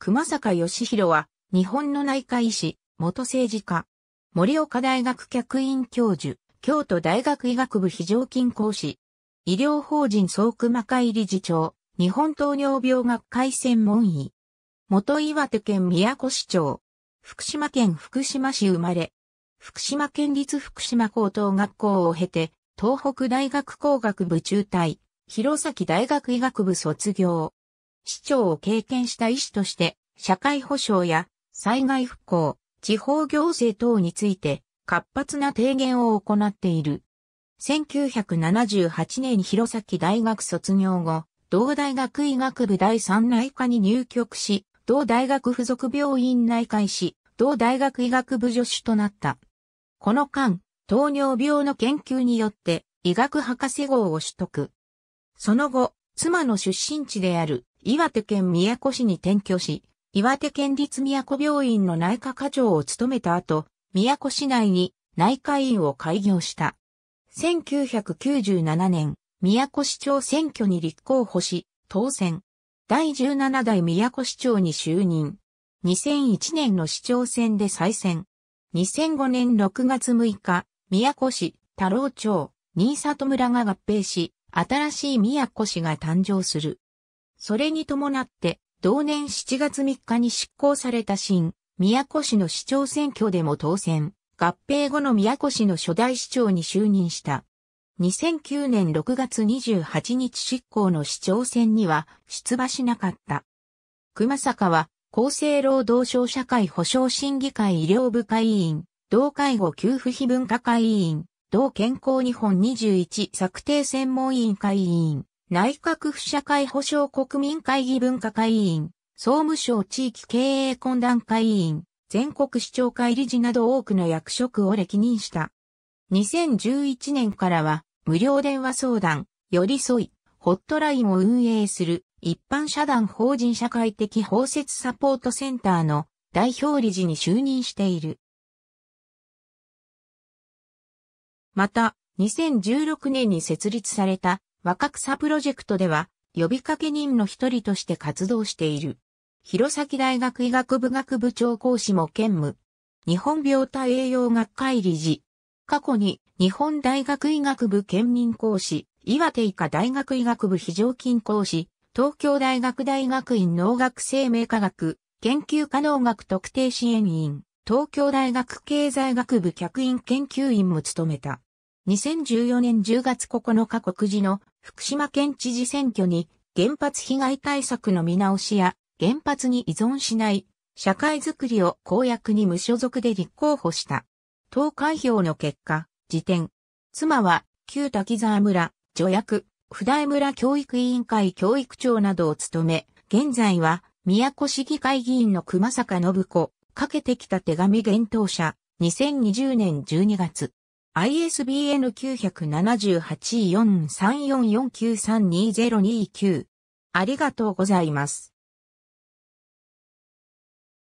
熊坂義弘は、日本の内科医師、元政治家、森岡大学客員教授、京都大学医学部非常勤講師、医療法人総熊会理事長、日本糖尿病学会専門医、元岩手県宮古市長、福島県福島市生まれ、福島県立福島高等学校を経て、東北大学工学部中退、弘前大学医学部卒業。市長を経験した医師として、社会保障や災害復興、地方行政等について活発な提言を行っている。1978年弘前大学卒業後、同大学医学部第三内科に入局し、同大学附属病院内科医師、同大学医学部助手となった。この間、糖尿病の研究によって医学博士号を取得。その後、妻の出身地である岩手県宮古市に転居し、岩手県立宮古病院の内科課長を務めた後、宮古市内に内科院を開業した。1997年、宮古市長選挙に立候補し、当選。第17代宮古市長に就任。2001年の市長選で再選。2005年6月6日、宮古市、太郎町、新里村が合併し、新しい宮古市が誕生する。それに伴って、同年7月3日に執行された新、宮古市の市長選挙でも当選、合併後の宮古市の初代市長に就任した。2009年6月28日執行の市長選には出馬しなかった。熊坂は厚生労働省社会保障審議会医療部会委員、同介護給付費文化会委員、同健康日本21策定専門委員会委員、内閣府社会保障国民会議文化会委員、総務省地域経営懇談会委員、全国市長会理事など多くの役職を歴任した。2011年からは、無料電話相談、寄り添い、ホットラインを運営する、一般社団法人社会的包摂サポートセンターの代表理事に就任している。また、2016年に設立された若草プロジェクトでは、呼びかけ人の一人として活動している。弘前大学医学部学部長講師も兼務。日本病態栄養学会理事。過去に日本大学医学部県民講師、岩手医科大学医学部非常勤講師、東京大学大学院農学生命科学、研究科農学特定支援員、東京大学経済学部客員研究員も務めた。2014年10月9日告示の福島県知事選挙に原発被害対策の見直しや原発に依存しない社会づくりを公約に無所属で立候補した。投開票の結果、辞典。妻は旧滝沢村、助役、普代村教育委員会教育長などを務め、現在は宮古市議会議員の熊坂信子、かけてきた手紙厳冬者、2020年12月。ISBN 978-4344932-029。ありがとうございます。